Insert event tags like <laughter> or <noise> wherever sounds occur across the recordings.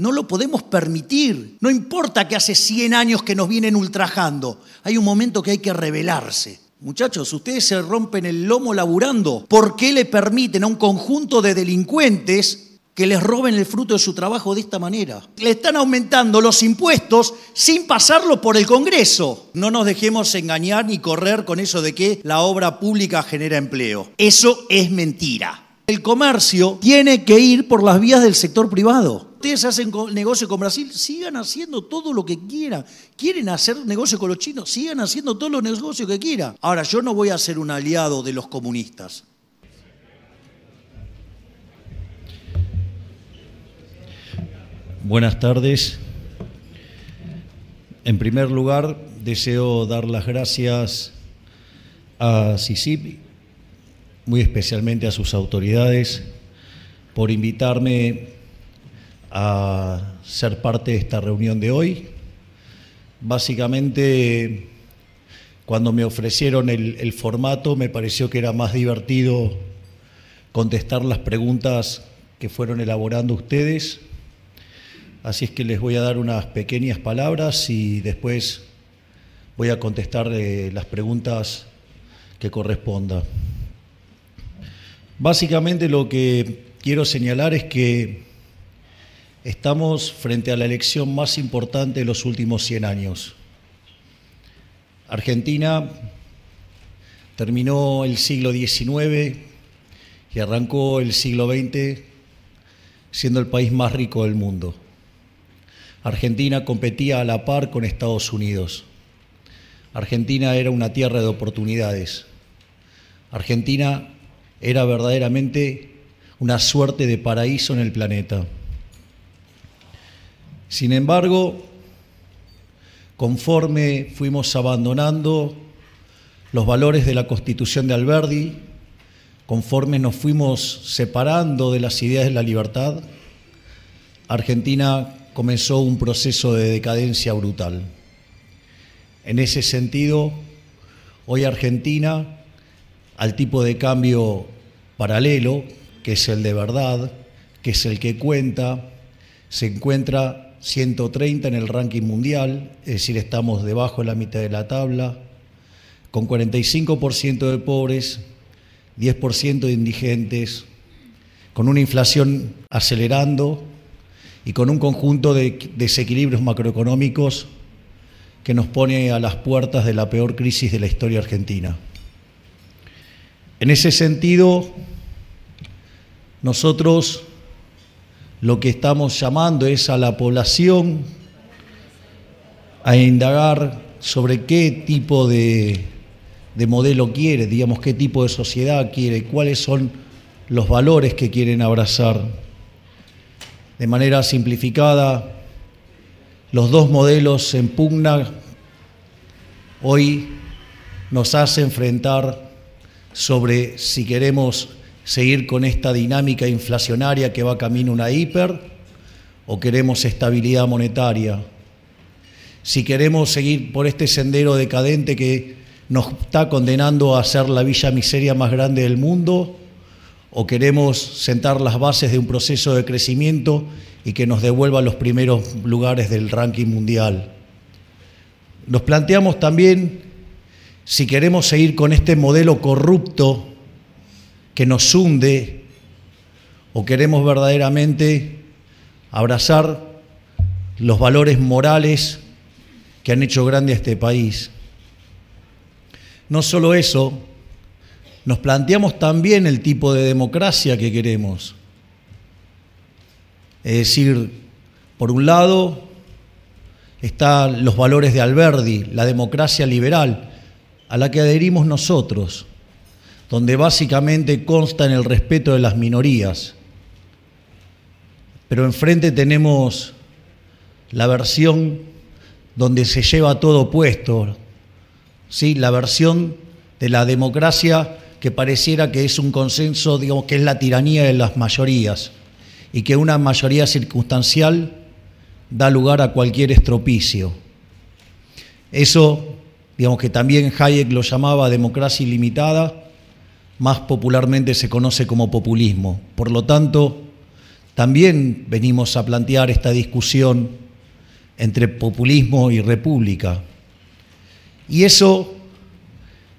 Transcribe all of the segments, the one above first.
No lo podemos permitir. No importa que hace 100 años que nos vienen ultrajando. Hay un momento que hay que rebelarse. Muchachos, ustedes se rompen el lomo laburando. ¿Por qué le permiten a un conjunto de delincuentes que les roben el fruto de su trabajo de esta manera. Le están aumentando los impuestos sin pasarlo por el Congreso. No nos dejemos engañar ni correr con eso de que la obra pública genera empleo. Eso es mentira. El comercio tiene que ir por las vías del sector privado ustedes hacen negocio con Brasil, sigan haciendo todo lo que quieran. ¿Quieren hacer negocio con los chinos? Sigan haciendo todos los negocios que quieran. Ahora, yo no voy a ser un aliado de los comunistas. Buenas tardes. En primer lugar, deseo dar las gracias a CICIP, muy especialmente a sus autoridades, por invitarme a ser parte de esta reunión de hoy. Básicamente, cuando me ofrecieron el, formato, me pareció que era más divertido contestar las preguntas que fueron elaborando ustedes. Así es que les voy a dar unas pequeñas palabras y después voy a contestar eh, las preguntas que corresponda. Básicamente lo que quiero señalar es que Estamos frente a la elección más importante de los últimos 100 años. Argentina terminó el siglo XIX y arrancó el siglo XX siendo el país más rico del mundo. Argentina competía a la par con Estados Unidos. Argentina era una tierra de oportunidades. Argentina era verdaderamente una suerte de paraíso en el planeta. Sin embargo, conforme fuimos abandonando los valores de la Constitución de Alberdi, conforme nos fuimos separando de las ideas de la libertad, Argentina comenzó un proceso de decadencia brutal. En ese sentido, hoy Argentina, al tipo de cambio paralelo, que es el de verdad, que es el que cuenta, se encuentra 130 en el ranking mundial, es decir, estamos debajo de la mitad de la tabla, con 45% de pobres, 10% de indigentes, con una inflación acelerando y con un conjunto de desequilibrios macroeconómicos que nos pone a las puertas de la peor crisis de la historia argentina. En ese sentido, nosotros lo que estamos llamando es a la población a indagar sobre qué tipo de, modelo quiere, digamos, qué tipo de sociedad quiere, cuáles son los valores que quieren abrazar. De manera simplificada, los dos modelos en pugna hoy nos hace enfrentar sobre si queremos seguir con esta dinámica inflacionaria que va camino a una hiper o queremos estabilidad monetaria. Si queremos seguir por este sendero decadente que nos está condenando a ser la villa miseria más grande del mundo o queremos sentar las bases de un proceso de crecimiento y que nos devuelva los primeros lugares del ranking mundial. Nos planteamos también si queremos seguir con este modelo corrupto que nos hunde o queremos verdaderamente abrazar los valores morales que han hecho grande a este país. No solo eso, nos planteamos también el tipo de democracia que queremos. Es decir, por un lado están los valores de Alberdi, la democracia liberal, a la que adherimos nosotros donde básicamente consta en el respeto de las minorías. Pero enfrente tenemos la versión donde se lleva todo puesto, ¿sí? la versión de la democracia que pareciera que es un consenso, digamos, que es la tiranía de las mayorías y que una mayoría circunstancial da lugar a cualquier estropicio. Eso, digamos que también Hayek lo llamaba democracia ilimitada, más popularmente se conoce como populismo. Por lo tanto, también venimos a plantear esta discusión entre populismo y república. Y eso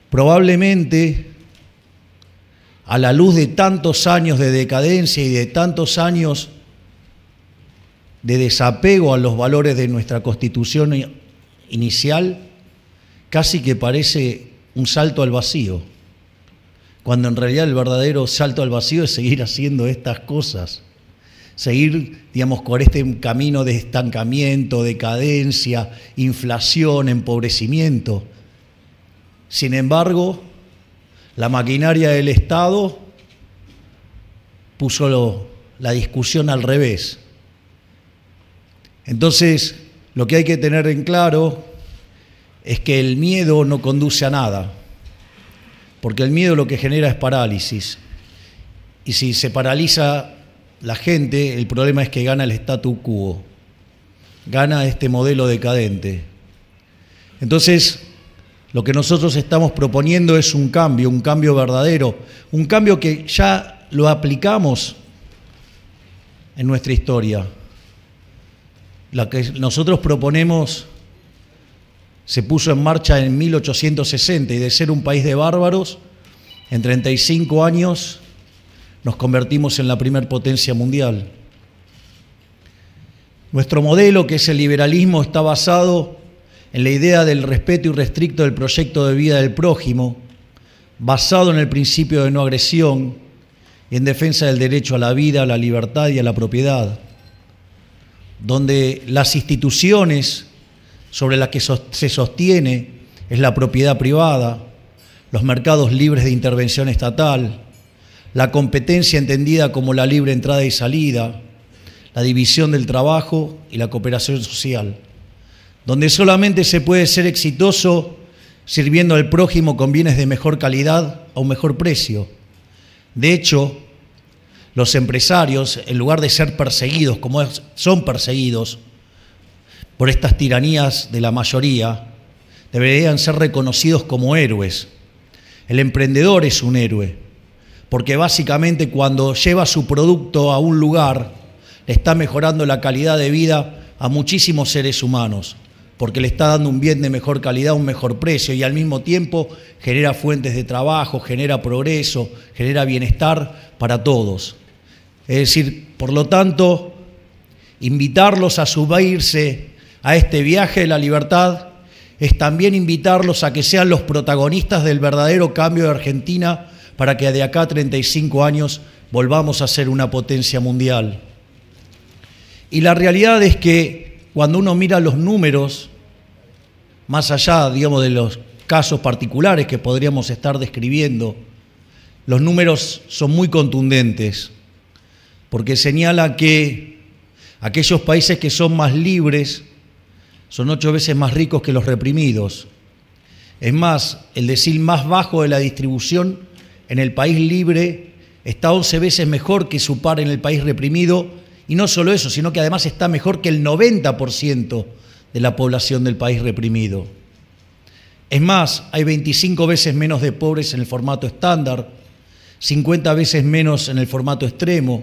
probablemente a la luz de tantos años de decadencia y de tantos años de desapego a los valores de nuestra constitución inicial, casi que parece un salto al vacío cuando en realidad el verdadero salto al vacío es seguir haciendo estas cosas, seguir, digamos, con este camino de estancamiento, decadencia, inflación, empobrecimiento. Sin embargo, la maquinaria del Estado puso la discusión al revés. Entonces, lo que hay que tener en claro es que el miedo no conduce a nada porque el miedo lo que genera es parálisis. Y si se paraliza la gente, el problema es que gana el statu quo, gana este modelo decadente. Entonces, lo que nosotros estamos proponiendo es un cambio, un cambio verdadero, un cambio que ya lo aplicamos en nuestra historia. La que nosotros proponemos se puso en marcha en 1860 y de ser un país de bárbaros, en 35 años nos convertimos en la primer potencia mundial. Nuestro modelo, que es el liberalismo, está basado en la idea del respeto irrestricto del proyecto de vida del prójimo, basado en el principio de no agresión y en defensa del derecho a la vida, a la libertad y a la propiedad, donde las instituciones sobre la que se sostiene es la propiedad privada, los mercados libres de intervención estatal, la competencia entendida como la libre entrada y salida, la división del trabajo y la cooperación social, donde solamente se puede ser exitoso sirviendo al prójimo con bienes de mejor calidad a un mejor precio. De hecho, los empresarios, en lugar de ser perseguidos como son perseguidos, por estas tiranías de la mayoría, deberían ser reconocidos como héroes. El emprendedor es un héroe, porque básicamente cuando lleva su producto a un lugar, le está mejorando la calidad de vida a muchísimos seres humanos, porque le está dando un bien de mejor calidad, un mejor precio y al mismo tiempo genera fuentes de trabajo, genera progreso, genera bienestar para todos. Es decir, por lo tanto, invitarlos a subirse a este viaje de la libertad es también invitarlos a que sean los protagonistas del verdadero cambio de Argentina para que de acá 35 años volvamos a ser una potencia mundial. Y la realidad es que cuando uno mira los números, más allá, digamos, de los casos particulares que podríamos estar describiendo, los números son muy contundentes, porque señala que aquellos países que son más libres son ocho veces más ricos que los reprimidos. Es más, el decil más bajo de la distribución en el país libre está once veces mejor que su par en el país reprimido, y no solo eso, sino que además está mejor que el 90% de la población del país reprimido. Es más, hay 25 veces menos de pobres en el formato estándar, 50 veces menos en el formato extremo.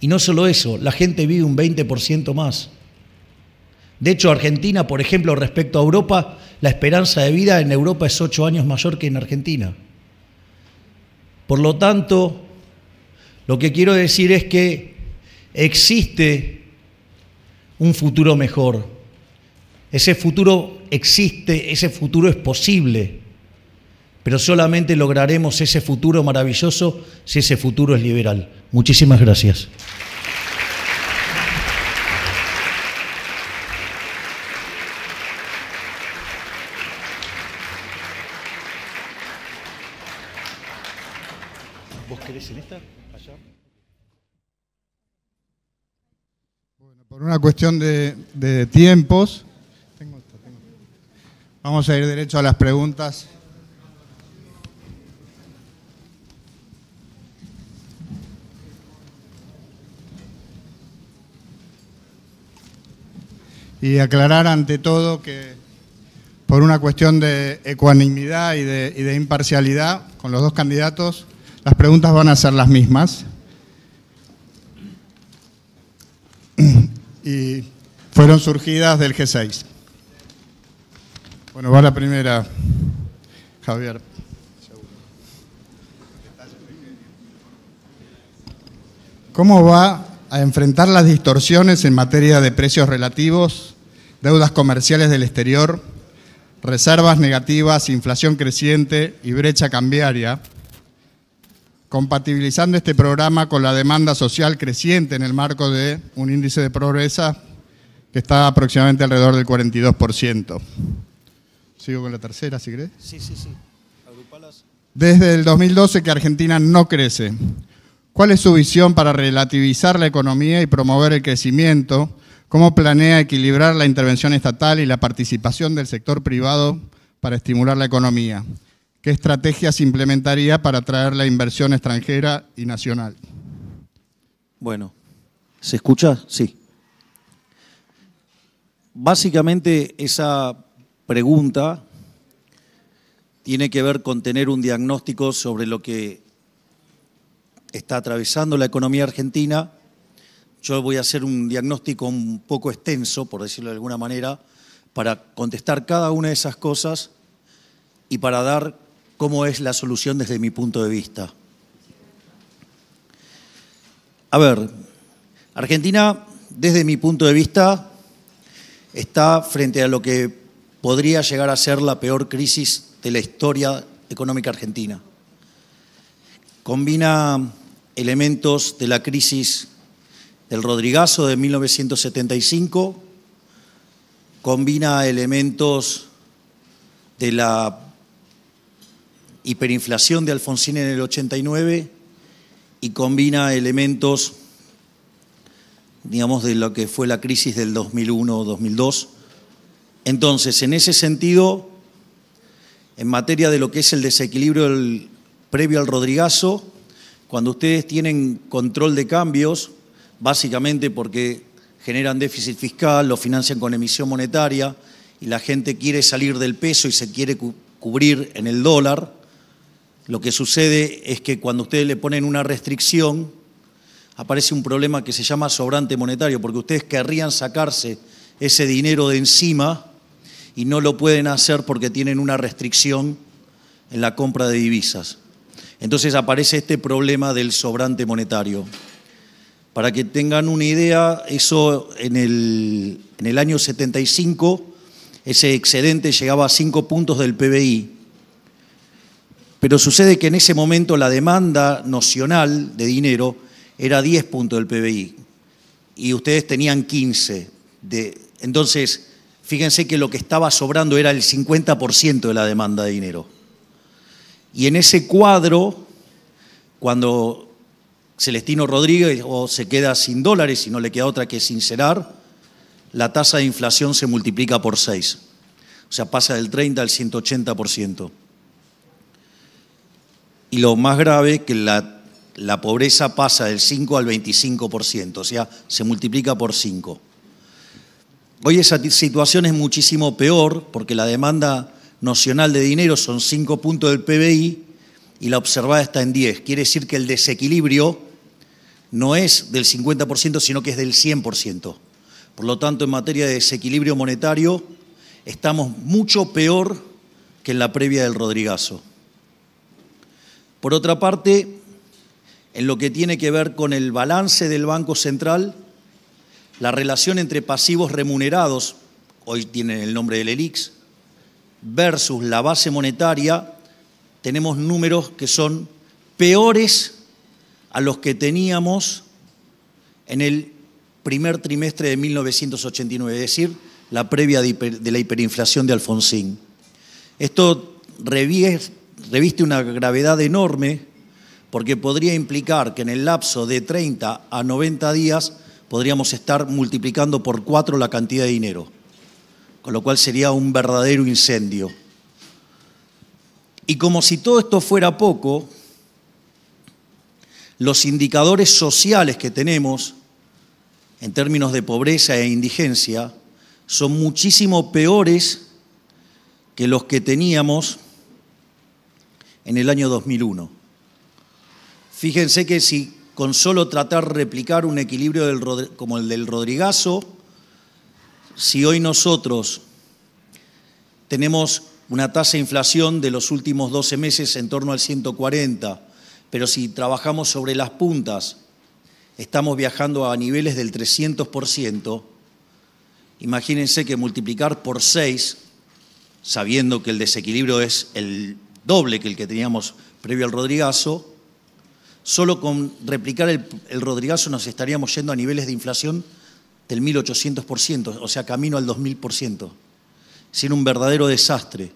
Y no solo eso, la gente vive un 20% más. De hecho, Argentina, por ejemplo, respecto a Europa, la esperanza de vida en Europa es ocho años mayor que en Argentina. Por lo tanto, lo que quiero decir es que existe un futuro mejor. Ese futuro existe, ese futuro es posible, pero solamente lograremos ese futuro maravilloso si ese futuro es liberal. Muchísimas gracias. cuestión de, tiempos. Vamos a ir derecho a las preguntas. Y aclarar ante todo que por una cuestión de ecuanimidad y de, y de imparcialidad con los dos candidatos, las preguntas van a ser las mismas. y fueron surgidas del G6. Bueno, va la primera, Javier. ¿Cómo va a enfrentar las distorsiones en materia de precios relativos, deudas comerciales del exterior, reservas negativas, inflación creciente y brecha cambiaria compatibilizando este programa con la demanda social creciente en el marco de un índice de progresa que está aproximadamente alrededor del 42%. ¿Sigo con la tercera, si crees? Sí, sí, sí. Agrupalas. Desde el 2012 que Argentina no crece. ¿Cuál es su visión para relativizar la economía y promover el crecimiento? ¿Cómo planea equilibrar la intervención estatal y la participación del sector privado para estimular la economía? ¿Qué estrategias implementaría para atraer la inversión extranjera y nacional? Bueno, ¿se escucha? Sí. Básicamente esa pregunta tiene que ver con tener un diagnóstico sobre lo que está atravesando la economía argentina. Yo voy a hacer un diagnóstico un poco extenso, por decirlo de alguna manera, para contestar cada una de esas cosas y para dar cómo es la solución desde mi punto de vista. A ver, Argentina, desde mi punto de vista, está frente a lo que podría llegar a ser la peor crisis de la historia económica argentina. Combina elementos de la crisis del Rodrigazo de 1975, combina elementos de la hiperinflación de Alfonsín en el 89 y combina elementos, digamos, de lo que fue la crisis del 2001-2002. o Entonces, en ese sentido, en materia de lo que es el desequilibrio previo al Rodrigazo, cuando ustedes tienen control de cambios, básicamente porque generan déficit fiscal, lo financian con emisión monetaria y la gente quiere salir del peso y se quiere cubrir en el dólar, lo que sucede es que cuando ustedes le ponen una restricción, aparece un problema que se llama sobrante monetario, porque ustedes querrían sacarse ese dinero de encima y no lo pueden hacer porque tienen una restricción en la compra de divisas. Entonces aparece este problema del sobrante monetario. Para que tengan una idea, eso en el, en el año 75, ese excedente llegaba a 5 puntos del PBI. Pero sucede que en ese momento la demanda nocional de dinero era 10 puntos del PBI y ustedes tenían 15. De, entonces, fíjense que lo que estaba sobrando era el 50% de la demanda de dinero. Y en ese cuadro, cuando Celestino Rodríguez se queda sin dólares y no le queda otra que sincerar, la tasa de inflación se multiplica por 6. O sea, pasa del 30 al 180%. Y lo más grave, que la, la pobreza pasa del 5 al 25%, o sea, se multiplica por 5. Hoy esa situación es muchísimo peor porque la demanda nacional de dinero son 5 puntos del PBI y la observada está en 10. Quiere decir que el desequilibrio no es del 50%, sino que es del 100%. Por lo tanto, en materia de desequilibrio monetario, estamos mucho peor que en la previa del Rodrigazo. Por otra parte, en lo que tiene que ver con el balance del Banco Central, la relación entre pasivos remunerados, hoy tienen el nombre del ELIX, versus la base monetaria, tenemos números que son peores a los que teníamos en el primer trimestre de 1989, es decir, la previa de la hiperinflación de Alfonsín. Esto revierte reviste una gravedad enorme porque podría implicar que en el lapso de 30 a 90 días podríamos estar multiplicando por cuatro la cantidad de dinero, con lo cual sería un verdadero incendio. Y como si todo esto fuera poco, los indicadores sociales que tenemos en términos de pobreza e indigencia son muchísimo peores que los que teníamos en el año 2001. Fíjense que si con solo tratar de replicar un equilibrio como el del Rodrigazo, si hoy nosotros tenemos una tasa de inflación de los últimos 12 meses en torno al 140, pero si trabajamos sobre las puntas, estamos viajando a niveles del 300%, imagínense que multiplicar por 6, sabiendo que el desequilibrio es el doble que el que teníamos previo al Rodrigazo, solo con replicar el, Rodrigazo nos estaríamos yendo a niveles de inflación del 1800%, o sea, camino al 2000%, sin un verdadero desastre.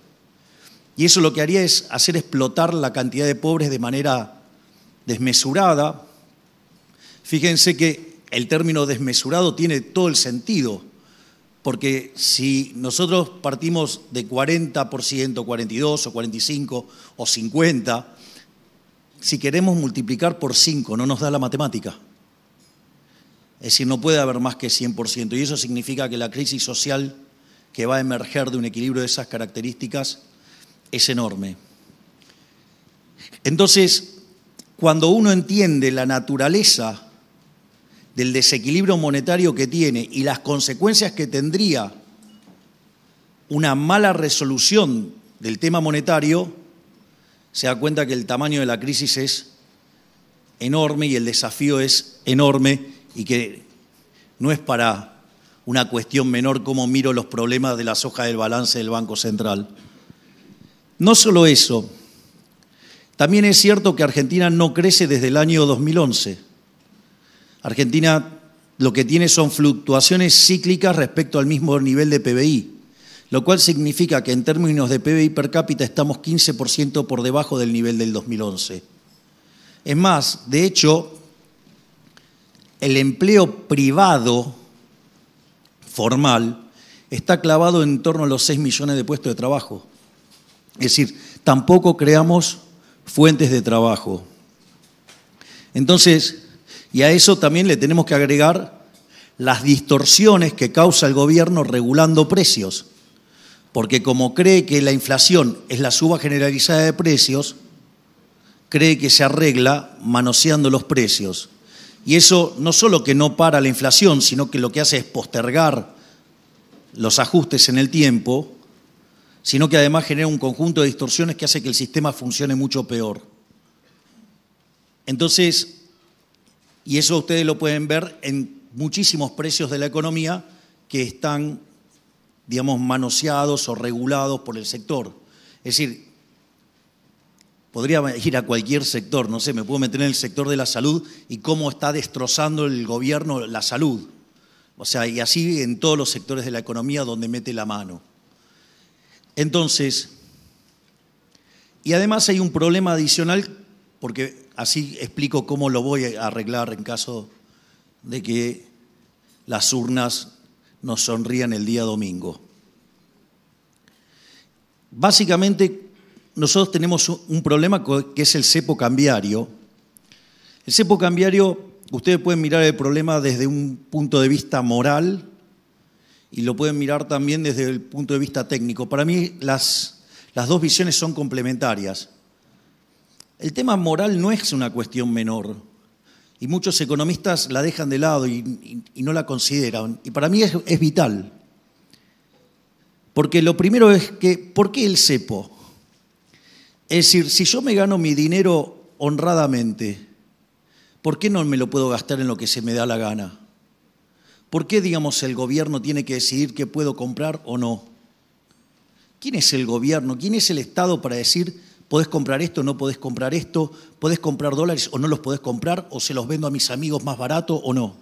Y eso lo que haría es hacer explotar la cantidad de pobres de manera desmesurada. Fíjense que el término desmesurado tiene todo el sentido porque si nosotros partimos de 40%, 42 o 45 o 50, si queremos multiplicar por 5, no nos da la matemática. Es decir, no puede haber más que 100%. Y eso significa que la crisis social que va a emerger de un equilibrio de esas características es enorme. Entonces, cuando uno entiende la naturaleza del desequilibrio monetario que tiene y las consecuencias que tendría una mala resolución del tema monetario, se da cuenta que el tamaño de la crisis es enorme y el desafío es enorme y que no es para una cuestión menor cómo miro los problemas de las hojas del balance del Banco Central. No solo eso, también es cierto que Argentina no crece desde el año 2011 Argentina lo que tiene son fluctuaciones cíclicas respecto al mismo nivel de PBI, lo cual significa que en términos de PBI per cápita estamos 15% por debajo del nivel del 2011. Es más, de hecho, el empleo privado formal está clavado en torno a los 6 millones de puestos de trabajo. Es decir, tampoco creamos fuentes de trabajo. Entonces, y a eso también le tenemos que agregar las distorsiones que causa el gobierno regulando precios. Porque como cree que la inflación es la suba generalizada de precios, cree que se arregla manoseando los precios. Y eso no solo que no para la inflación, sino que lo que hace es postergar los ajustes en el tiempo, sino que además genera un conjunto de distorsiones que hace que el sistema funcione mucho peor. Entonces, y eso ustedes lo pueden ver en muchísimos precios de la economía que están, digamos, manoseados o regulados por el sector. Es decir, podría ir a cualquier sector, no sé, me puedo meter en el sector de la salud y cómo está destrozando el gobierno la salud. O sea, y así en todos los sectores de la economía donde mete la mano. Entonces, y además hay un problema adicional, porque Así explico cómo lo voy a arreglar en caso de que las urnas nos sonrían el día domingo. Básicamente, nosotros tenemos un problema que es el cepo cambiario. El cepo cambiario, ustedes pueden mirar el problema desde un punto de vista moral y lo pueden mirar también desde el punto de vista técnico. Para mí, las, las dos visiones son complementarias. El tema moral no es una cuestión menor y muchos economistas la dejan de lado y, no la consideran. Y para mí es, es vital. Porque lo primero es que, ¿por qué el cepo? Es decir, si yo me gano mi dinero honradamente, ¿por qué no me lo puedo gastar en lo que se me da la gana? ¿Por qué, digamos, el gobierno tiene que decidir qué puedo comprar o no? ¿Quién es el gobierno? ¿Quién es el Estado para decir podés comprar esto, no podés comprar esto, podés comprar dólares o no los podés comprar, o se los vendo a mis amigos más barato o no.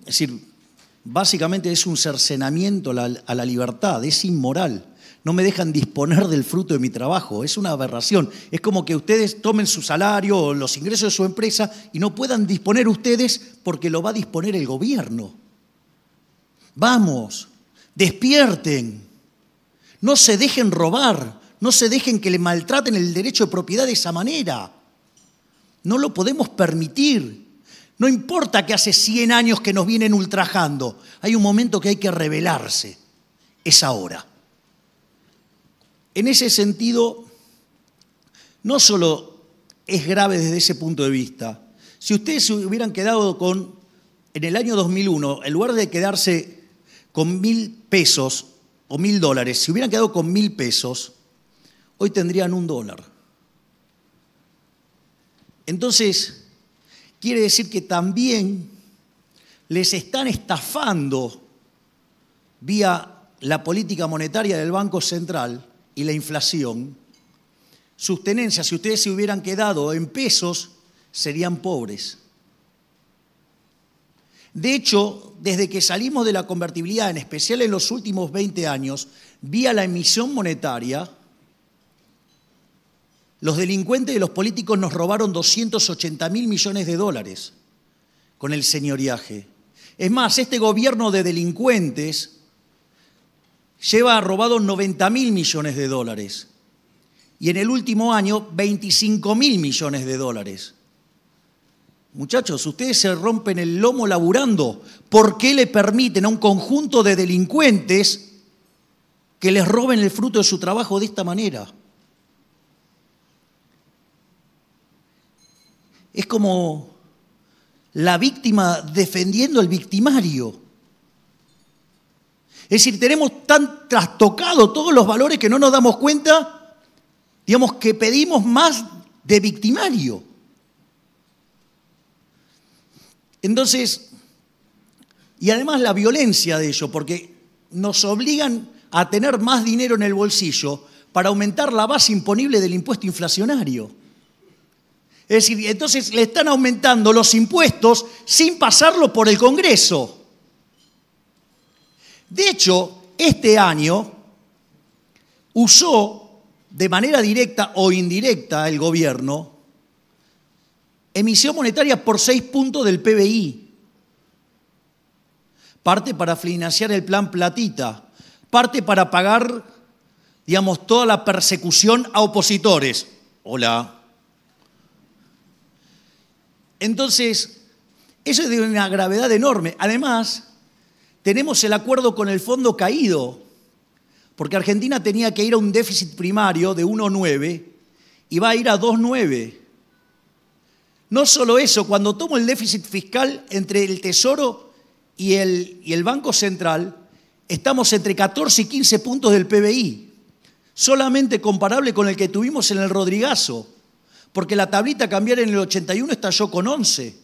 Es decir, básicamente es un cercenamiento a la libertad, es inmoral. No me dejan disponer del fruto de mi trabajo, es una aberración. Es como que ustedes tomen su salario o los ingresos de su empresa y no puedan disponer ustedes porque lo va a disponer el gobierno. Vamos, despierten, no se dejen robar, no se dejen que le maltraten el derecho de propiedad de esa manera. No lo podemos permitir. No importa que hace 100 años que nos vienen ultrajando. Hay un momento que hay que rebelarse. Es ahora. En ese sentido, no solo es grave desde ese punto de vista. Si ustedes se hubieran quedado con, en el año 2001, en lugar de quedarse con mil pesos o mil dólares, si hubieran quedado con mil pesos, hoy tendrían un dólar. Entonces, quiere decir que también les están estafando vía la política monetaria del Banco Central y la inflación, sus tenencias, si ustedes se hubieran quedado en pesos, serían pobres. De hecho, desde que salimos de la convertibilidad, en especial en los últimos 20 años, vía la emisión monetaria, los delincuentes y los políticos nos robaron 280 mil millones de dólares con el señoriaje. Es más, este gobierno de delincuentes lleva robado 90 mil millones de dólares y en el último año 25 mil millones de dólares. Muchachos, ustedes se rompen el lomo laburando. ¿Por qué le permiten a un conjunto de delincuentes que les roben el fruto de su trabajo de esta manera? es como la víctima defendiendo al victimario. Es decir, tenemos tan trastocado todos los valores que no nos damos cuenta, digamos que pedimos más de victimario. Entonces, y además la violencia de ello, porque nos obligan a tener más dinero en el bolsillo para aumentar la base imponible del impuesto inflacionario. Es decir, entonces le están aumentando los impuestos sin pasarlo por el Congreso. De hecho, este año usó de manera directa o indirecta el gobierno emisión monetaria por 6 puntos del PBI. Parte para financiar el plan Platita, parte para pagar, digamos, toda la persecución a opositores. Hola. Entonces, eso es de una gravedad enorme. Además, tenemos el acuerdo con el fondo caído, porque Argentina tenía que ir a un déficit primario de 1,9 y va a ir a 2,9. No solo eso, cuando tomo el déficit fiscal entre el Tesoro y el, Banco Central, estamos entre 14 y 15 puntos del PBI, solamente comparable con el que tuvimos en el Rodrigazo. Porque la tablita cambiar en el 81 estalló con 11.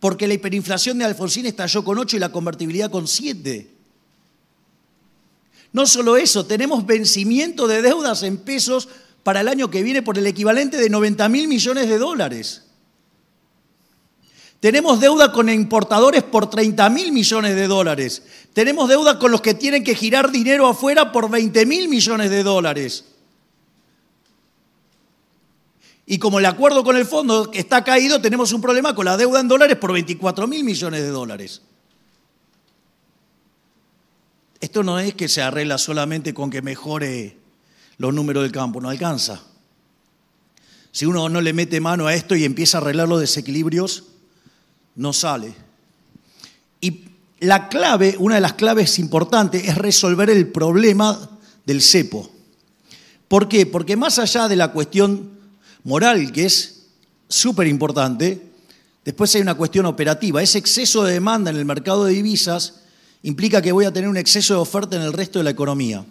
Porque la hiperinflación de Alfonsín estalló con 8 y la convertibilidad con 7. No solo eso, tenemos vencimiento de deudas en pesos para el año que viene por el equivalente de 90 mil millones de dólares. Tenemos deuda con importadores por 30 mil millones de dólares. Tenemos deuda con los que tienen que girar dinero afuera por 20 mil millones de dólares. Y como el acuerdo con el fondo está caído, tenemos un problema con la deuda en dólares por 24 mil millones de dólares. Esto no es que se arregla solamente con que mejore los números del campo, no alcanza. Si uno no le mete mano a esto y empieza a arreglar los desequilibrios, no sale. Y la clave, una de las claves importantes es resolver el problema del cepo. ¿Por qué? Porque más allá de la cuestión moral, que es súper importante. Después hay una cuestión operativa. Ese exceso de demanda en el mercado de divisas implica que voy a tener un exceso de oferta en el resto de la economía.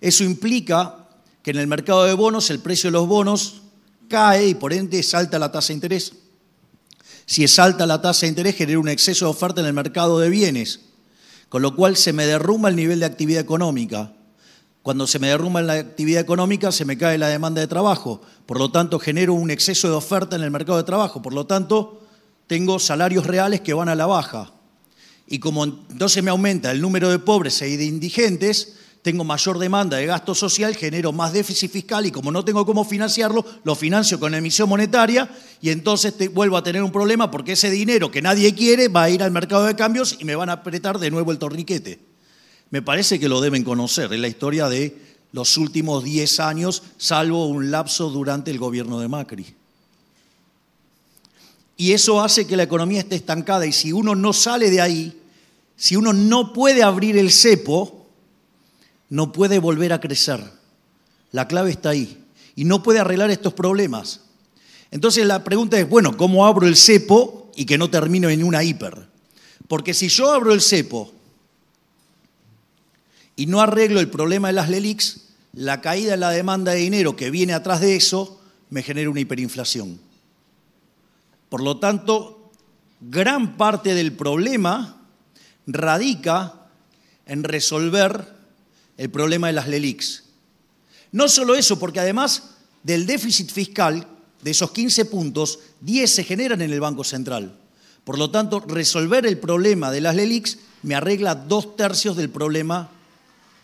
Eso implica que en el mercado de bonos el precio de los bonos cae y por ende salta la tasa de interés. Si es alta la tasa de interés genera un exceso de oferta en el mercado de bienes, con lo cual se me derrumba el nivel de actividad económica. Cuando se me derrumba la actividad económica, se me cae la demanda de trabajo. Por lo tanto, genero un exceso de oferta en el mercado de trabajo. Por lo tanto, tengo salarios reales que van a la baja. Y como entonces me aumenta el número de pobres e indigentes, tengo mayor demanda de gasto social, genero más déficit fiscal y como no tengo cómo financiarlo, lo financio con emisión monetaria y entonces vuelvo a tener un problema porque ese dinero que nadie quiere va a ir al mercado de cambios y me van a apretar de nuevo el torniquete. Me parece que lo deben conocer, es la historia de los últimos 10 años, salvo un lapso durante el gobierno de Macri. Y eso hace que la economía esté estancada y si uno no sale de ahí, si uno no puede abrir el cepo, no puede volver a crecer. La clave está ahí. Y no puede arreglar estos problemas. Entonces la pregunta es, bueno, ¿cómo abro el cepo y que no termino en una hiper? Porque si yo abro el cepo y no arreglo el problema de las LELIX, la caída en la demanda de dinero que viene atrás de eso me genera una hiperinflación. Por lo tanto, gran parte del problema radica en resolver el problema de las LELIX. No solo eso, porque además del déficit fiscal, de esos 15 puntos, 10 se generan en el Banco Central. Por lo tanto, resolver el problema de las LELIX me arregla dos tercios del problema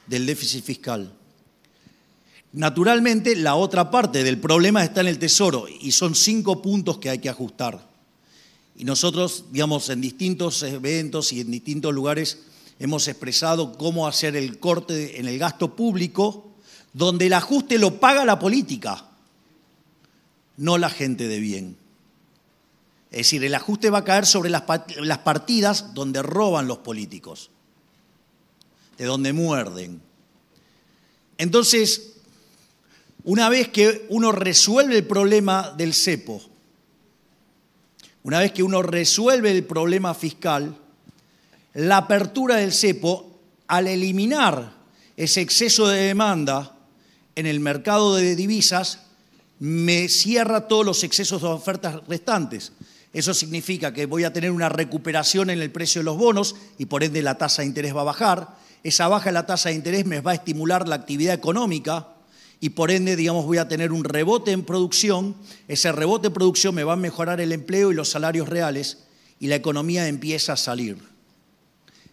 del déficit fiscal. Naturalmente, la otra parte del problema está en el Tesoro y son cinco puntos que hay que ajustar. Y nosotros, digamos, en distintos eventos y en distintos lugares hemos expresado cómo hacer el corte en el gasto público, donde el ajuste lo paga la política, no la gente de bien. Es decir, el ajuste va a caer sobre las partidas donde roban los políticos de donde muerden. Entonces, una vez que uno resuelve el problema del cepo, una vez que uno resuelve el problema fiscal, la apertura del cepo, al eliminar ese exceso de demanda en el mercado de divisas, me cierra todos los excesos de ofertas restantes. Eso significa que voy a tener una recuperación en el precio de los bonos y por ende la tasa de interés va a bajar. Esa baja en la tasa de interés me va a estimular la actividad económica y por ende, digamos, voy a tener un rebote en producción. Ese rebote en producción me va a mejorar el empleo y los salarios reales y la economía empieza a salir.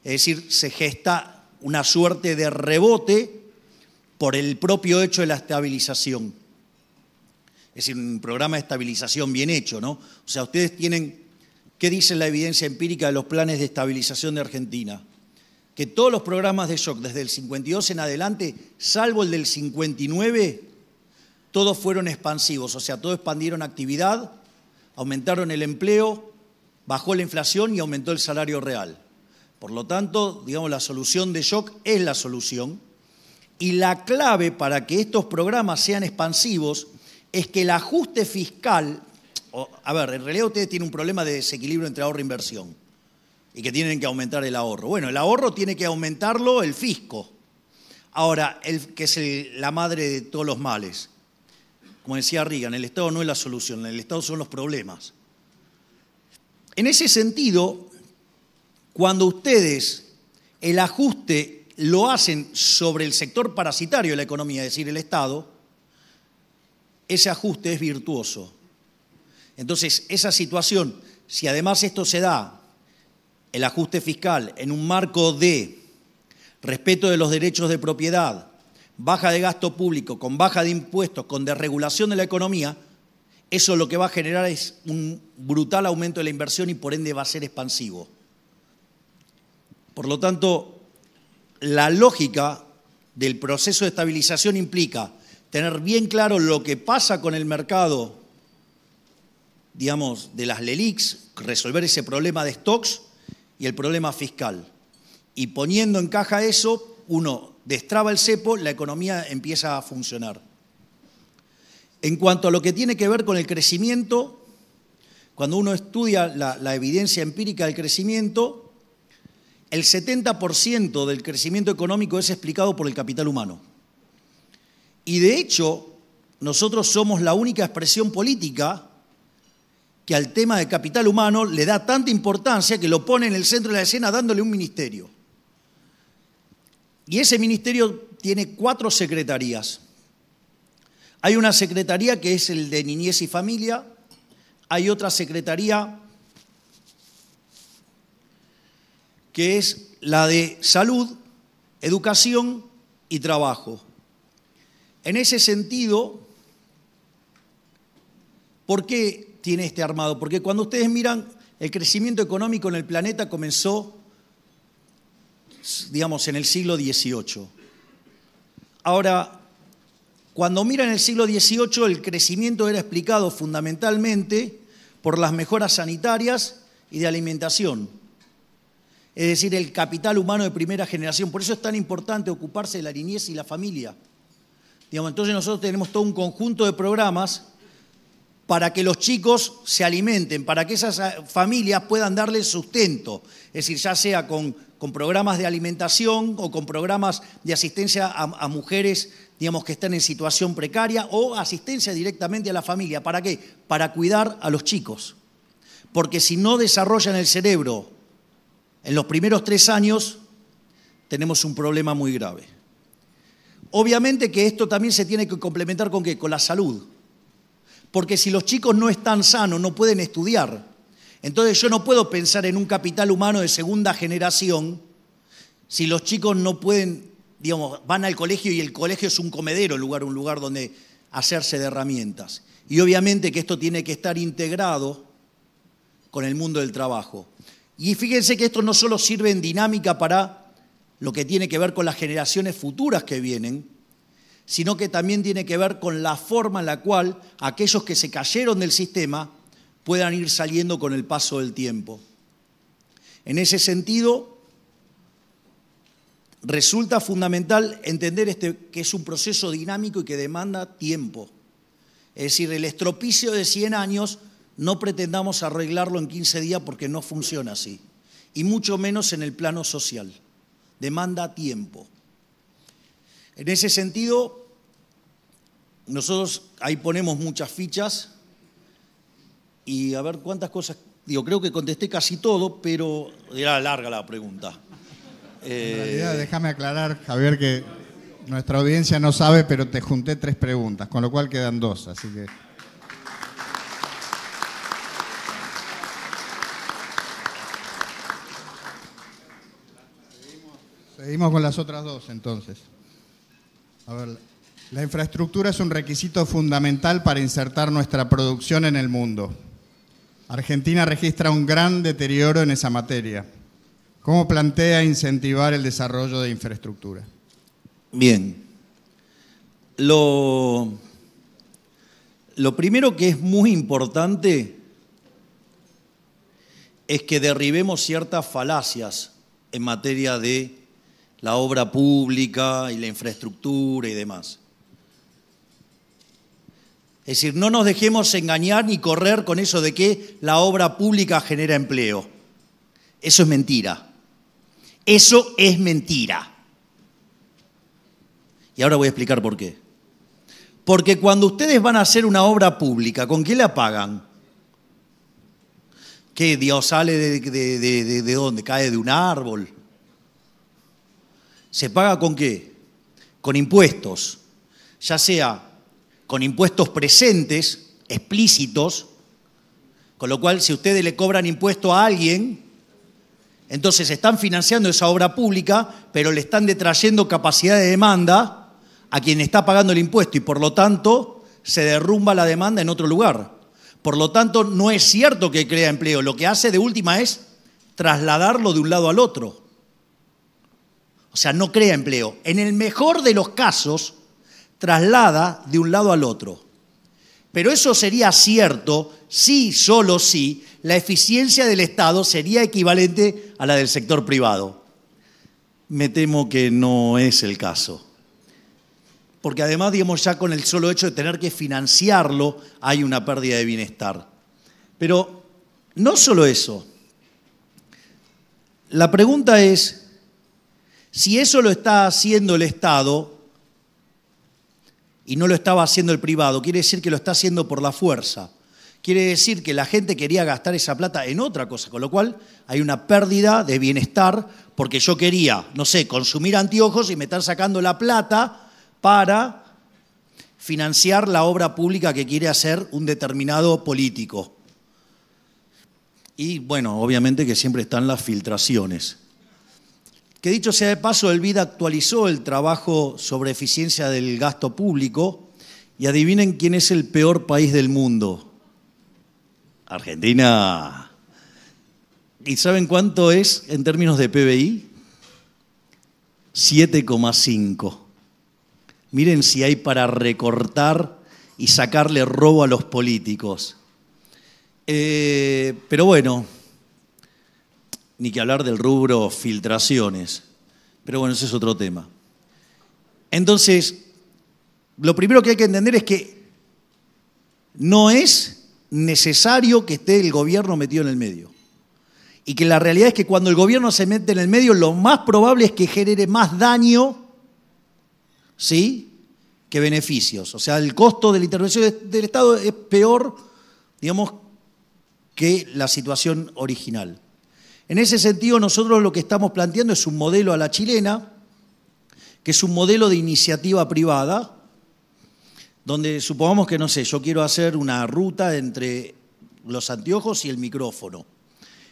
Es decir, se gesta una suerte de rebote por el propio hecho de la estabilización. Es decir, un programa de estabilización bien hecho, ¿no? O sea, ustedes tienen, ¿qué dice la evidencia empírica de los planes de estabilización de Argentina? que todos los programas de shock desde el 52 en adelante, salvo el del 59, todos fueron expansivos, o sea, todos expandieron actividad, aumentaron el empleo, bajó la inflación y aumentó el salario real. Por lo tanto, digamos, la solución de shock es la solución. Y la clave para que estos programas sean expansivos es que el ajuste fiscal, a ver, en realidad ustedes tienen un problema de desequilibrio entre ahorro e inversión y que tienen que aumentar el ahorro. Bueno, el ahorro tiene que aumentarlo el fisco. Ahora, el, que es la madre de todos los males. Como decía Reagan, el Estado no es la solución, el Estado son los problemas. En ese sentido, cuando ustedes el ajuste lo hacen sobre el sector parasitario de la economía, es decir, el Estado, ese ajuste es virtuoso. Entonces, esa situación, si además esto se da el ajuste fiscal en un marco de respeto de los derechos de propiedad, baja de gasto público, con baja de impuestos, con desregulación de la economía, eso lo que va a generar es un brutal aumento de la inversión y por ende va a ser expansivo. Por lo tanto, la lógica del proceso de estabilización implica tener bien claro lo que pasa con el mercado, digamos, de las LELIX, resolver ese problema de stocks y el problema fiscal. Y poniendo en caja eso, uno destraba el cepo, la economía empieza a funcionar. En cuanto a lo que tiene que ver con el crecimiento, cuando uno estudia la, evidencia empírica del crecimiento, el 70% del crecimiento económico es explicado por el capital humano. Y de hecho, nosotros somos la única expresión política que al tema de capital humano le da tanta importancia que lo pone en el centro de la escena dándole un ministerio. Y ese ministerio tiene cuatro secretarías. Hay una secretaría que es el de niñez y familia, hay otra secretaría que es la de salud, educación y trabajo. En ese sentido, ¿por qué tiene este armado, porque cuando ustedes miran, el crecimiento económico en el planeta comenzó, digamos, en el siglo XVIII. Ahora, cuando miran el siglo XVIII, el crecimiento era explicado fundamentalmente por las mejoras sanitarias y de alimentación, es decir, el capital humano de primera generación. Por eso es tan importante ocuparse de la niñez y la familia. Digamos, entonces nosotros tenemos todo un conjunto de programas para que los chicos se alimenten, para que esas eh, familias puedan darles sustento, es decir, ya sea con, programas de alimentación o con programas de asistencia a, mujeres, digamos, que están en situación precaria o asistencia directamente a la familia. ¿Para qué? Para cuidar a los chicos. Porque si no desarrollan el cerebro en los primeros tres años, tenemos un problema muy grave. Obviamente que esto también se tiene que complementar con qué? Con la salud. Porque si los chicos no están sanos, no pueden estudiar. Entonces yo no puedo pensar en un capital humano de segunda generación si los chicos no pueden, digamos, van al colegio y el colegio es un comedero, lugar, un lugar donde hacerse de herramientas. Y obviamente que esto tiene que estar integrado con el mundo del trabajo. Y fíjense que esto no solo sirve en dinámica para lo que tiene que ver con las generaciones futuras que vienen, sino que también tiene que ver con la forma en la cual aquellos que se cayeron del sistema puedan ir saliendo con el paso del tiempo. En ese sentido, resulta fundamental entender este, que es un proceso dinámico y que demanda tiempo. Es decir, el estropicio de 100 años no pretendamos arreglarlo en 15 días porque no funciona así, y mucho menos en el plano social. Demanda tiempo. En ese sentido, nosotros ahí ponemos muchas fichas y a ver cuántas cosas, digo, creo que contesté casi todo, pero era larga la pregunta. En eh, realidad, déjame aclarar, Javier, que nuestra audiencia no sabe, pero te junté tres preguntas, con lo cual quedan dos, así que... Seguimos con las otras dos entonces. A ver, la infraestructura es un requisito fundamental para insertar nuestra producción en el mundo. Argentina registra un gran deterioro en esa materia. ¿Cómo plantea incentivar el desarrollo de infraestructura? Bien. Lo, lo primero que es muy importante es que derribemos ciertas falacias en materia de la obra pública y la infraestructura y demás. Es decir, no nos dejemos engañar ni correr con eso de que la obra pública genera empleo. Eso es mentira. Eso es mentira. Y ahora voy a explicar por qué. Porque cuando ustedes van a hacer una obra pública, ¿con qué la pagan? ¿Qué? ¿Dios sale de, de, dónde? ¿Cae de un árbol? ¿Se paga con qué? Con impuestos. Ya sea con impuestos presentes, explícitos, con lo cual si ustedes le cobran impuesto a alguien, entonces están financiando esa obra pública, pero le están detrayendo capacidad de demanda a quien está pagando el impuesto y por lo tanto se derrumba la demanda en otro lugar. Por lo tanto, no es cierto que crea empleo, lo que hace de última es trasladarlo de un lado al otro. O sea, no crea empleo. En el mejor de los casos, traslada de un lado al otro. Pero eso sería cierto si, solo si, la eficiencia del Estado sería equivalente a la del sector privado. Me temo que no es el caso. Porque además, digamos, ya con el solo hecho de tener que financiarlo, hay una pérdida de bienestar. Pero no solo eso. La pregunta es, si eso lo está haciendo el Estado, y no lo estaba haciendo el privado, quiere decir que lo está haciendo por la fuerza. Quiere decir que la gente quería gastar esa plata en otra cosa, con lo cual hay una pérdida de bienestar porque yo quería, no sé, consumir anteojos y me están sacando la plata para financiar la obra pública que quiere hacer un determinado político. Y bueno, obviamente que siempre están las filtraciones que dicho sea de paso, el BID actualizó el trabajo sobre eficiencia del gasto público y adivinen quién es el peor país del mundo. Argentina. ¿Y saben cuánto es en términos de PBI? 7,5. Miren si hay para recortar y sacarle robo a los políticos. Eh, pero bueno, ni que hablar del rubro filtraciones. Pero bueno, ese es otro tema. Entonces, lo primero que hay que entender es que no es necesario que esté el gobierno metido en el medio. Y que la realidad es que cuando el gobierno se mete en el medio, lo más probable es que genere más daño, ¿sí? Que beneficios. O sea, el costo de la intervención del Estado es peor, digamos, que la situación original. En ese sentido, nosotros lo que estamos planteando es un modelo a la chilena, que es un modelo de iniciativa privada, donde supongamos que, no sé, yo quiero hacer una ruta entre los anteojos y el micrófono.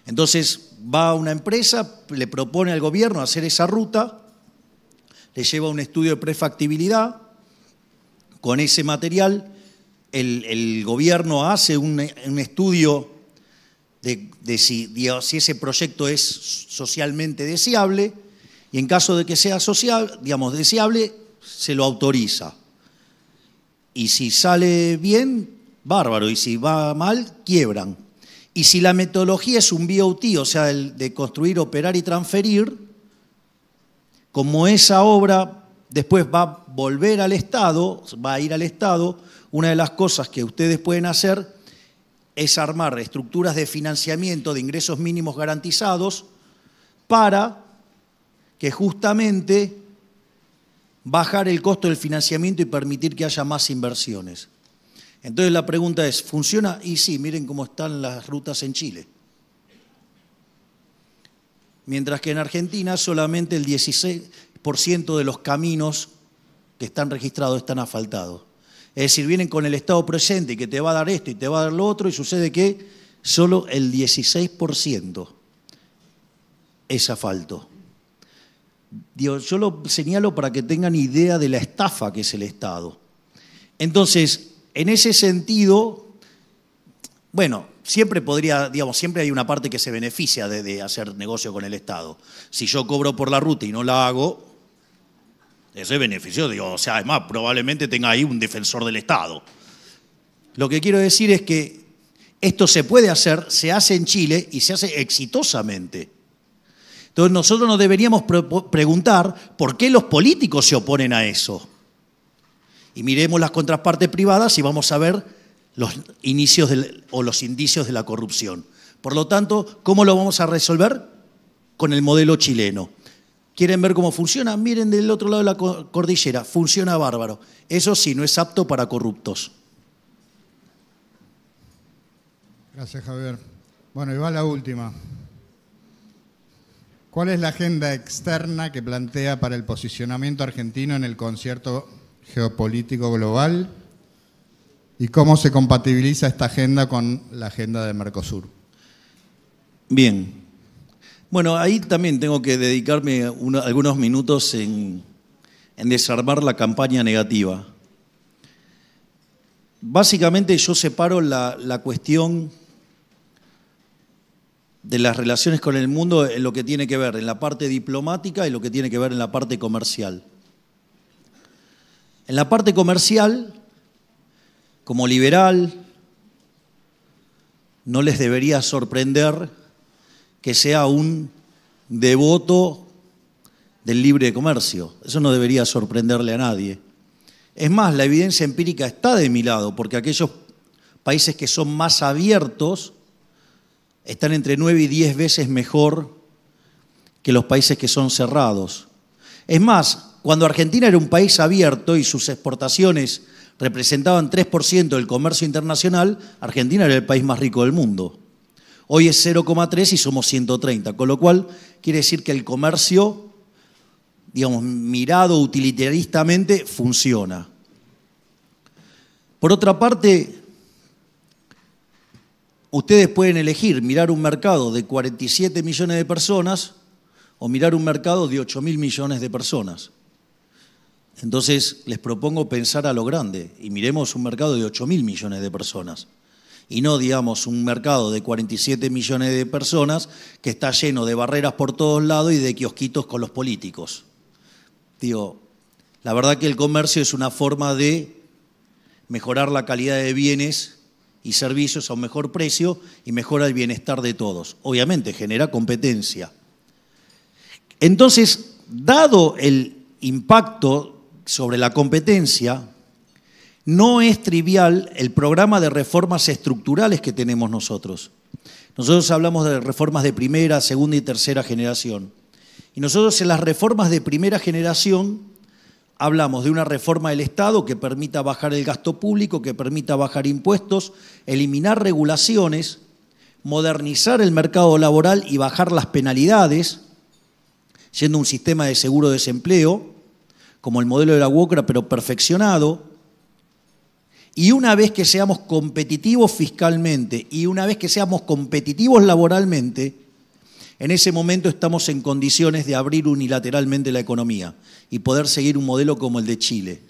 Entonces va una empresa, le propone al gobierno hacer esa ruta, le lleva un estudio de prefactibilidad, con ese material el, gobierno hace un estudio de, si, ese proyecto es socialmente deseable y en caso de que sea social, digamos, deseable, se lo autoriza. Y si sale bien, bárbaro, y si va mal, quiebran. Y si la metodología es un BOT, o sea, el de construir, operar y transferir, como esa obra después va a volver al Estado, va a ir al Estado, una de las cosas que ustedes pueden hacer es armar estructuras de financiamiento de ingresos mínimos garantizados para que justamente bajar el costo del financiamiento y permitir que haya más inversiones. Entonces la pregunta es, ¿funciona? Y sí, miren cómo están las rutas en Chile. Mientras que en Argentina solamente el 16% de los caminos que están registrados están asfaltados. Es decir, vienen con el Estado presente y que te va a dar esto y te va a dar lo otro y sucede que solo el 16% es asfalto. yo lo señalo para que tengan idea de la estafa que es el Estado. Entonces, en ese sentido, bueno, siempre podría, digamos, siempre hay una parte que se beneficia de hacer negocio con el Estado. Si yo cobro por la ruta y no la hago, ese beneficio, digo, o sea, además probablemente tenga ahí un defensor del Estado. Lo que quiero decir es que esto se puede hacer, se hace en Chile y se hace exitosamente. Entonces nosotros nos deberíamos preguntar por qué los políticos se oponen a eso. Y miremos las contrapartes privadas y vamos a ver los inicios o los indicios de la corrupción. Por lo tanto, ¿cómo lo vamos a resolver? Con el modelo chileno. Quieren ver cómo funciona, miren del otro lado de la cordillera, funciona bárbaro. Eso sí, no es apto para corruptos. Gracias, Javier. Bueno, y va la última. ¿Cuál es la agenda externa que plantea para el posicionamiento argentino en el concierto geopolítico global? ¿Y cómo se compatibiliza esta agenda con la agenda de Mercosur? Bien, bueno, ahí también tengo que dedicarme algunos minutos en, desarmar la campaña negativa. Básicamente yo separo la, cuestión de las relaciones con el mundo en lo que tiene que ver en la parte diplomática y lo que tiene que ver en la parte comercial. En la parte comercial, como liberal, no les debería sorprender que sea un devoto del libre comercio. Eso no debería sorprenderle a nadie. Es más, la evidencia empírica está de mi lado, porque aquellos países que son más abiertos están entre 9 y 10 veces mejor que los países que son cerrados. Es más, cuando Argentina era un país abierto y sus exportaciones representaban 3% del comercio internacional, Argentina era el país más rico del mundo. Hoy es 0,3 y somos 130, con lo cual quiere decir que el comercio, digamos, mirado utilitaristamente, funciona. Por otra parte, ustedes pueden elegir mirar un mercado de 47 millones de personas o mirar un mercado de 8 mil millones de personas. Entonces, les propongo pensar a lo grande y miremos un mercado de 8 mil millones de personas y no, digamos, un mercado de 47 millones de personas que está lleno de barreras por todos lados y de kiosquitos con los políticos. Digo, la verdad que el comercio es una forma de mejorar la calidad de bienes y servicios a un mejor precio y mejora el bienestar de todos. Obviamente, genera competencia. Entonces, dado el impacto sobre la competencia, no es trivial el programa de reformas estructurales que tenemos nosotros. Nosotros hablamos de reformas de primera, segunda y tercera generación. Y nosotros en las reformas de primera generación hablamos de una reforma del Estado que permita bajar el gasto público, que permita bajar impuestos, eliminar regulaciones, modernizar el mercado laboral y bajar las penalidades, siendo un sistema de seguro desempleo, como el modelo de la UOCRA, pero perfeccionado, y una vez que seamos competitivos fiscalmente y una vez que seamos competitivos laboralmente, en ese momento estamos en condiciones de abrir unilateralmente la economía y poder seguir un modelo como el de Chile.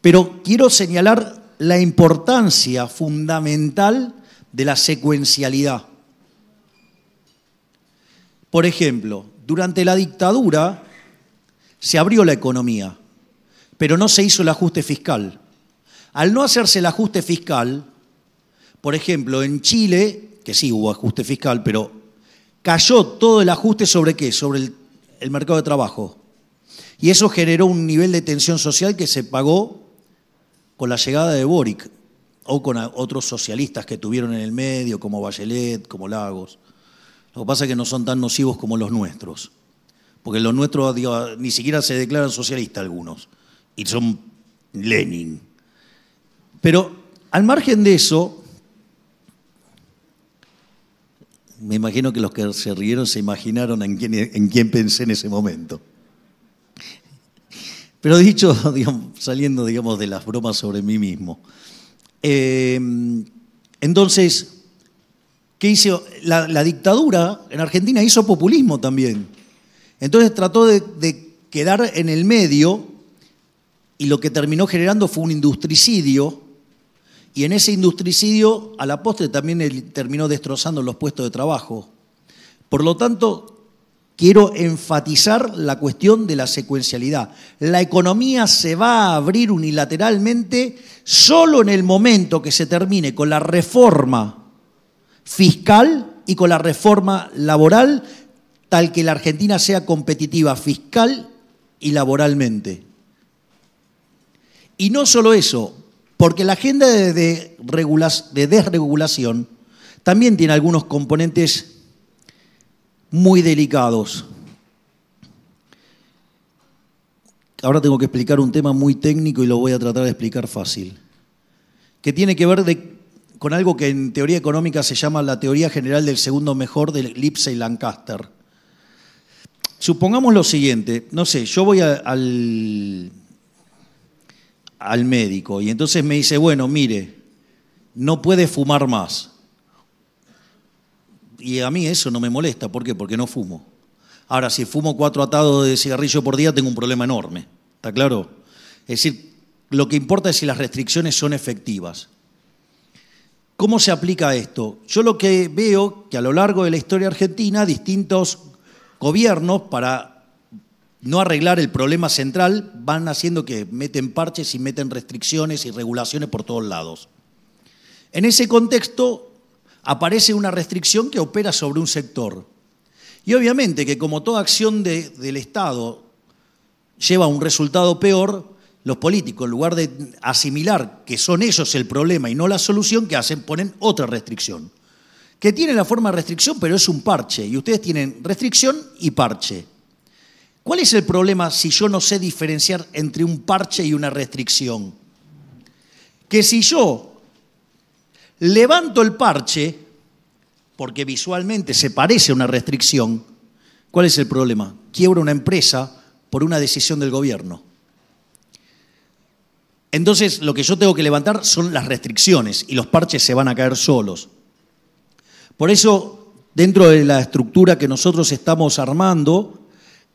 Pero quiero señalar la importancia fundamental de la secuencialidad. Por ejemplo, durante la dictadura se abrió la economía, pero no se hizo el ajuste fiscal. Al no hacerse el ajuste fiscal, por ejemplo, en Chile, que sí hubo ajuste fiscal, pero cayó todo el ajuste sobre qué? Sobre el, mercado de trabajo. Y eso generó un nivel de tensión social que se pagó con la llegada de Boric o con otros socialistas que tuvieron en el medio, como Bachelet, como Lagos. Lo que pasa es que no son tan nocivos como los nuestros, porque los nuestros ni siquiera se declaran socialistas algunos, y son Lenin. Pero al margen de eso, me imagino que los que se rieron se imaginaron en quién, pensé en ese momento. Pero dicho, <laughs> saliendo digamos, de las bromas sobre mí mismo, em, entonces, ¿qué hizo? La, dictadura en Argentina hizo populismo también. Entonces trató de quedar en el medio y lo que terminó generando fue un industricidio y en ese industricidio, a la postre, también terminó destrozando los puestos de trabajo. Por lo tanto, quiero enfatizar la cuestión de la secuencialidad. La economía se va a abrir unilateralmente solo en el momento que se termine con la reforma fiscal y con la reforma laboral, tal que la Argentina sea competitiva fiscal y laboralmente. Y no solo eso, porque la agenda de, de desregulación también tiene algunos componentes muy delicados. Ahora tengo que explicar un tema muy técnico y lo voy a tratar de explicar fácil, que tiene que ver con algo que en teoría económica se llama la teoría general del segundo mejor de Lipsey Lancaster. Supongamos lo siguiente, no sé, yo voy al, al médico y entonces me dice, bueno, mire, no puede fumar más. Y a mí eso no me molesta, ¿por qué? Porque no fumo. Ahora, si fumo cuatro atados de cigarrillo por día, tengo un problema enorme, ¿está claro? Es decir, lo que importa es si las restricciones son efectivas. ¿Cómo se aplica esto? Yo lo que veo que a lo largo de la historia argentina, distintos gobiernos, para no arreglar el problema central, van haciendo que meten parches y meten restricciones y regulaciones por todos lados. En ese contexto aparece una restricción que opera sobre un sector. Y obviamente que como toda acción del Estado lleva a un resultado peor, los políticos, en lugar de asimilar que son ellos el problema y no la solución, que hacen ponen otra restricción. Que tiene la forma de restricción, pero es un parche. Y ustedes tienen restricción y parche. ¿Cuál es el problema si yo no sé diferenciar entre un parche y una restricción? Que si yo levanto el parche, porque visualmente se parece a una restricción, ¿cuál es el problema? Quiebra una empresa por una decisión del gobierno. Entonces, lo que yo tengo que levantar son las restricciones y los parches se van a caer solos. Por eso, dentro de la estructura que nosotros estamos armando,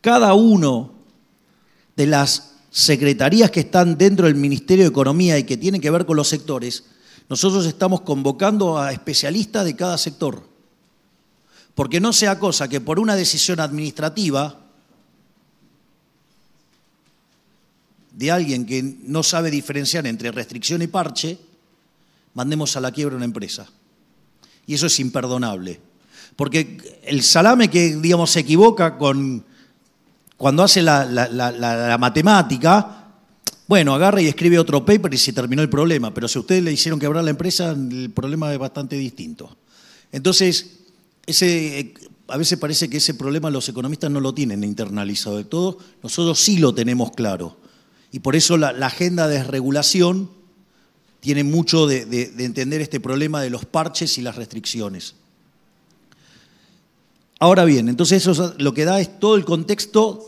cada uno de las secretarías que están dentro del Ministerio de Economía y que tienen que ver con los sectores, nosotros estamos convocando a especialistas de cada sector. Porque no sea cosa que por una decisión administrativa de alguien que no sabe diferenciar entre restricción y parche, mandemos a la quiebra una empresa. Y eso es imperdonable. Porque el salame que, digamos, se equivoca con cuando hace la, matemática, bueno, agarra y escribe otro paper y se terminó el problema, pero si ustedes le hicieron quebrar la empresa, el problema es bastante distinto. Entonces, ese, a veces parece que ese problema los economistas no lo tienen internalizado de todo, nosotros sí lo tenemos claro. Y por eso la, agenda de desregulación tiene mucho de entender este problema de los parches y las restricciones. Ahora bien, entonces eso lo que da es todo el contexto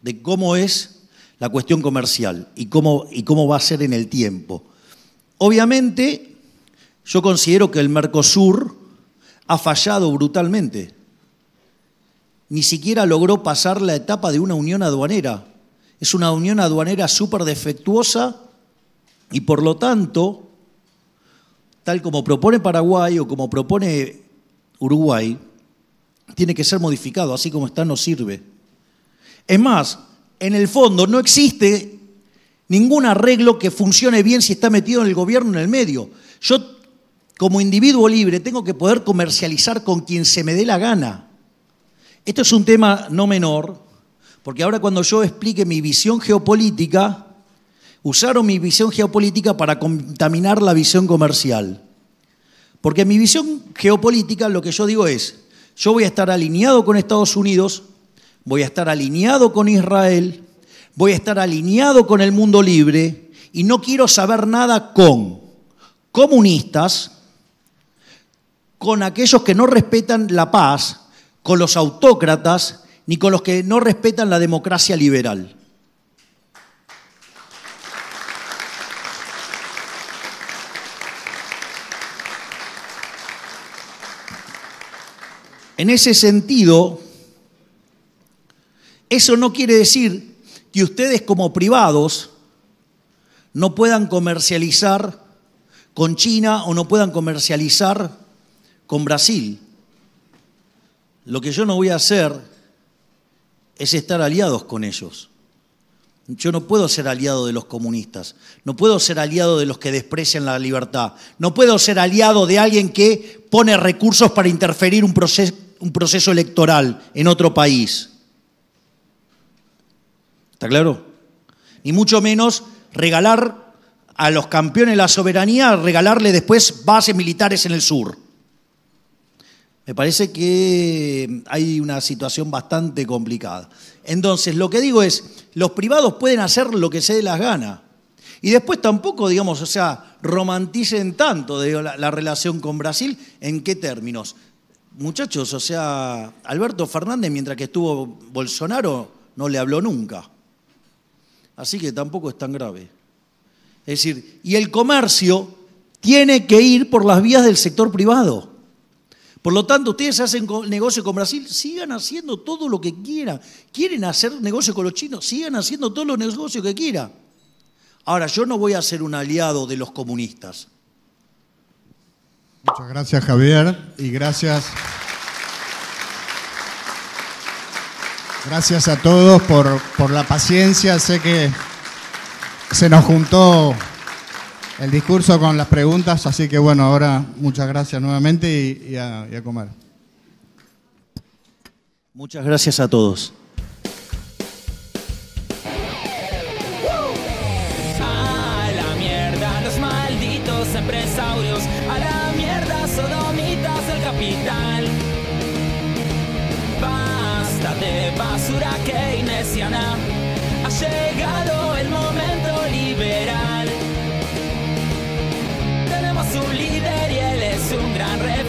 de cómo es la cuestión comercial y cómo, y cómo va a ser en el tiempo. Obviamente, yo considero que el Mercosur ha fallado brutalmente. Ni siquiera logró pasar la etapa de una unión aduanera. Es una unión aduanera súper defectuosa y por lo tanto, tal como propone Paraguay o como propone Uruguay, tiene que ser modificado, así como está no sirve. Es más, en el fondo no existe ningún arreglo que funcione bien si está metido en el gobierno en el medio. Yo como individuo libre tengo que poder comercializar con quien se me dé la gana. Esto es un tema no menor, porque ahora cuando yo explique mi visión geopolítica, usaron mi visión geopolítica para contaminar la visión comercial. Porque mi visión geopolítica lo que yo digo es, yo voy a estar alineado con Estados Unidos, voy a estar alineado con Israel, voy a estar alineado con el mundo libre y no quiero saber nada con comunistas, con aquellos que no respetan la paz, con los autócratas, ni con los que no respetan la democracia liberal. En ese sentido, eso no quiere decir que ustedes como privados no puedan comercializar con China o no puedan comercializar con Brasil. Lo que yo no voy a hacer es estar aliados con ellos. Yo no puedo ser aliado de los comunistas, no puedo ser aliado de los que desprecian la libertad, no puedo ser aliado de alguien que pone recursos para interferir un proceso, electoral en otro país. ¿Está claro? Ni mucho menos regalar a los campeones la soberanía, regalarle después bases militares en el sur. Me parece que hay una situación bastante complicada. Entonces, lo que digo es, los privados pueden hacer lo que se dé las ganas. Y después tampoco, digamos, o sea, romanticen tanto la, la relación con Brasil, ¿en qué términos? Muchachos, o sea, Alberto Fernández, mientras que estuvo Bolsonaro, no le habló nunca. Así que tampoco es tan grave. Es decir, y el comercio tiene que ir por las vías del sector privado. Por lo tanto, ustedes hacen negocio con Brasil, sigan haciendo todo lo que quieran. Quieren hacer negocio con los chinos, sigan haciendo todos los negocios que quieran. Ahora, yo no voy a ser un aliado de los comunistas. Muchas gracias, Javier, y gracias. Gracias a todos por, por la paciencia. Sé que se nos juntó el discurso con las preguntas, así que bueno, ahora muchas gracias nuevamente y, a, a comer. Muchas gracias a todos. A la mierda los malditos empresarios, a la mierda sodomitas del capital. Basta de basura keynesiana, ha llegado gran